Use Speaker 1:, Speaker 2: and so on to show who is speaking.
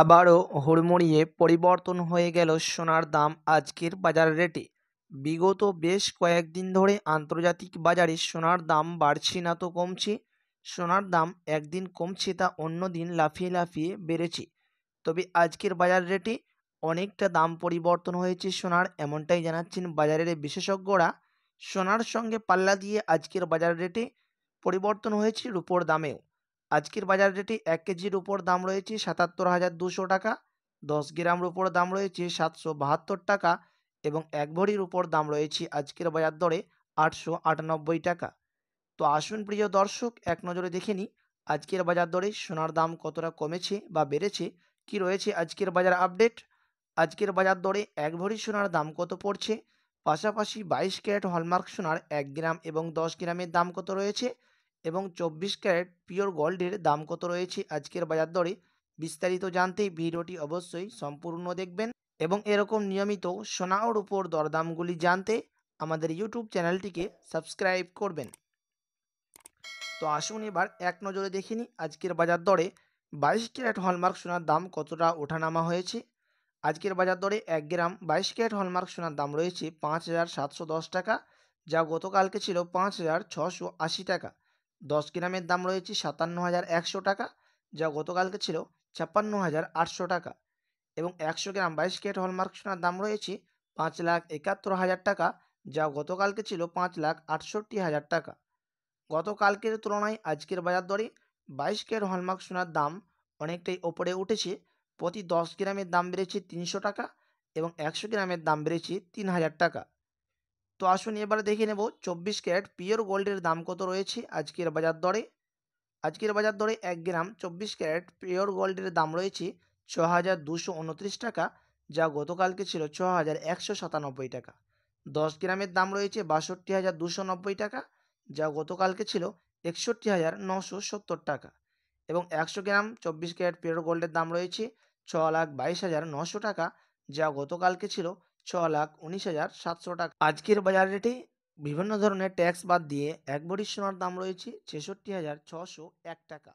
Speaker 1: আবারও হুড়মুড়িয়ে পরিবর্তন হয়ে গেল সোনার দাম আজকের বাজার রেটে বিগত বেশ কয়েকদিন ধরে আন্তর্জাতিক বাজারে সোনার দাম বাড়ছে না তো কমছে সোনার দাম একদিন কমছে তা অন্য দিন লাফিয়ে লাফিয়ে বেড়েছে তবে আজকের বাজার রেটে অনেকটা দাম পরিবর্তন হয়েছে সোনার এমনটাই জানাচ্ছেন বাজারের বিশেষজ্ঞরা সোনার সঙ্গে পাল্লা দিয়ে আজকের বাজার রেটে পরিবর্তন হয়েছে রুপোর দামেও আজকের বাজার রেটে এক কেজির উপর দাম রয়েছে সাতাত্তর হাজার দুশো টাকা দশ গ্রামের উপর দাম রয়েছে সাতশো বাহাত্তর টাকা এবং এক ভরির উপর দাম রয়েছে আজকের বাজার দরে আটশো আটানব্বই টাকা তো আসুন প্রিয় দর্শক এক নজরে দেখে নিই আজকের বাজার দরে সোনার দাম কতটা কমেছে বা বেড়েছে কি রয়েছে আজকের বাজার আপডেট আজকের বাজার দরে এক ভরি সোনার দাম কত পড়ছে পাশাপাশি বাইশ ক্যারেট হলমার্ক সোনার এক গ্রাম এবং দশ গ্রামের দাম কত রয়েছে এবং চব্বিশ ক্যারেট পিওর গোল্ডের দাম কত রয়েছে আজকের বাজার দরে বিস্তারিত জানতে ভিডিওটি অবশ্যই সম্পূর্ণ দেখবেন এবং এরকম নিয়মিত সোনা ও রূপোর দরদামগুলি জানতে আমাদের ইউটিউব চ্যানেলটিকে সাবস্ক্রাইব করবেন তো আসুন এবার এক নজরে দেখিনি আজকের বাজার দরে বাইশ ক্যারেট হলমার্ক সোনার দাম কতটা ওঠানামা হয়েছে আজকের বাজার দরে এক গ্রাম বাইশ ক্যারেট হলমার্ক সোনার দাম রয়েছে পাঁচ হাজার সাতশো দশ টাকা যা গতকালকে ছিল পাঁচ হাজার ছশো আশি টাকা দশ গ্রামের দাম রয়েছে সাতান্ন হাজার একশো টাকা যা গতকালকে ছিল ছাপ্পান্ন হাজার আটশো টাকা এবং একশো গ্রাম বাইশ কেট হলমার্ক সোনার দাম রয়েছে পাঁচ লাখ একাত্তর হাজার টাকা যা গতকালকে ছিল পাঁচ লাখ আটষট্টি হাজার টাকা গতকালকের তুলনায় আজকের বাজার দরে বাইশ কেট হলমার্ক সোনার দাম অনেকটাই ওপরে উঠেছে প্রতি দশ গ্রামের দাম বেড়েছে তিনশো টাকা এবং একশো গ্রামের দাম বেড়েছে তিন হাজার টাকা তো আসুন এবারে দেখে নেব চব্বিশ ক্যারেট পিওর গোল্ডের দাম কত রয়েছে আজকের বাজার দরে আজকের বাজার দরে এক গ্রাম চব্বিশ ক্যারেট পিওর গোল্ডের দাম রয়েছে ছ হাজার দুশো উনত্রিশ টাকা যা গতকালকে ছিল ছ হাজার একশো সাতানব্বই টাকা দশ গ্রামের দাম রয়েছে বাষট্টি হাজার দুশো নব্বই টাকা যা গতকালকে ছিল একষট্টি হাজার নশো সত্তর টাকা এবং একশো গ্রাম চব্বিশ ক্যারেট পিওর গোল্ডের দাম রয়েছে ছ লাখ বাইশ হাজার নশো টাকা যা গতকালকে ছিল ছ লাখ উনিশ হাজার সাতশো টাকা আজকের বাজার রেটে বিভিন্ন ধরনের ট্যাক্স বাদ দিয়ে এক বড়ি সোনার দাম রয়েছে ছেষট্টি হাজার ছশো এক টাকা